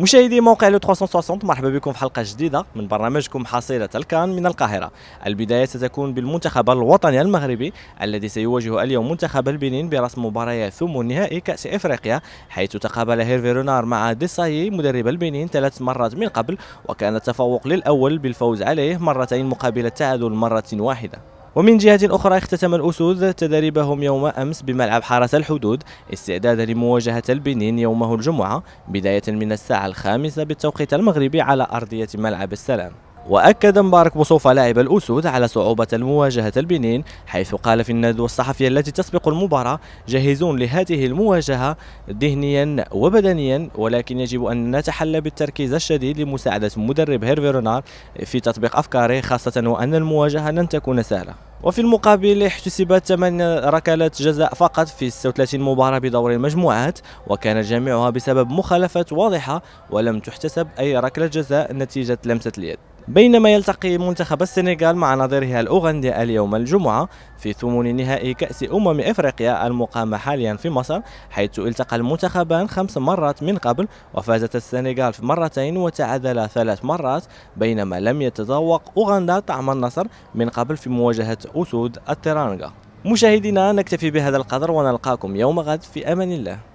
مشاهدي موقع لو 360 مرحبا بكم في حلقة جديدة من برنامجكم حصيلة الكان من القاهرة البداية ستكون بالمنتخب الوطني المغربي الذي سيواجه اليوم منتخب البنين برسم مباريات ثم نهائي كأس إفريقيا حيث تقابل هيرفي رونار مع ديساي مدرب البنين ثلاث مرات من قبل وكان التفوق للأول بالفوز عليه مرتين مقابل التعادل مرة واحدة ومن جهة أخرى اختتم الأسود تدريبهم يوم أمس بملعب حارس الحدود استعدادا لمواجهة البنين يومه الجمعة بداية من الساعة الخامسة بالتوقيت المغربي على أرضية ملعب السلام وأكد مبارك بوصوفة لاعب الأسود على صعوبة مواجهة البنين حيث قال في الندوة الصحفية التي تسبق المباراة جاهزون لهذه المواجهة ذهنيا وبدنيا ولكن يجب أن نتحلى بالتركيز الشديد لمساعدة مدرب هيرفي رونار في تطبيق أفكاره خاصة وأن المواجهة لن تكون سهلة وفي المقابل احتسبت 8 ركلات جزاء فقط في 36 مباراة بدور المجموعات وكان جميعها بسبب مخالفات واضحة ولم تحتسب أي ركلة جزاء نتيجة لمسة اليد بينما يلتقي منتخب السنغال مع نظيره الأوغندي اليوم الجمعة في ثمن نهائي كأس أمم إفريقيا المقام حاليا في مصر حيث التقى المنتخبان خمس مرات من قبل وفازت السنغال في مرتين وتعادل ثلاث مرات بينما لم يتذوق أوغندا طعم النصر من قبل في مواجهة أسود الترانغا مشاهدينا نكتفي بهذا القدر ونلقاكم يوم غد في أمان الله